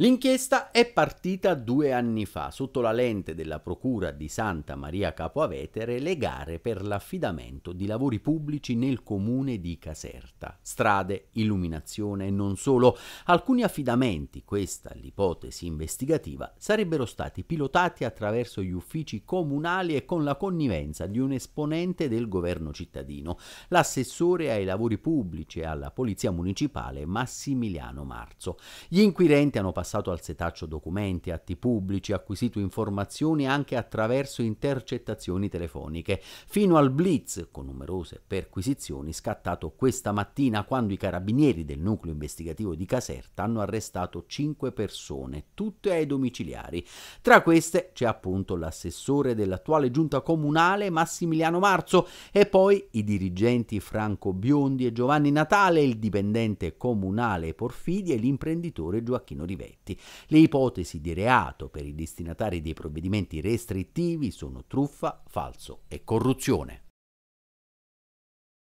L'inchiesta è partita due anni fa sotto la lente della Procura di Santa Maria Capoavetere le gare per l'affidamento di lavori pubblici nel comune di Caserta. Strade, illuminazione e non solo. Alcuni affidamenti, questa l'ipotesi investigativa, sarebbero stati pilotati attraverso gli uffici comunali e con la connivenza di un esponente del governo cittadino, l'assessore ai lavori pubblici e alla polizia municipale Massimiliano Marzo. Gli inquirenti hanno passato passato al setaccio documenti, atti pubblici, acquisito informazioni anche attraverso intercettazioni telefoniche, fino al blitz con numerose perquisizioni scattato questa mattina quando i carabinieri del nucleo investigativo di Caserta hanno arrestato cinque persone, tutte ai domiciliari. Tra queste c'è appunto l'assessore dell'attuale giunta comunale Massimiliano Marzo e poi i dirigenti Franco Biondi e Giovanni Natale, il dipendente comunale Porfidi e l'imprenditore Gioacchino Rivetti effetti. Le ipotesi di reato per i destinatari dei provvedimenti restrittivi sono truffa, falso e corruzione.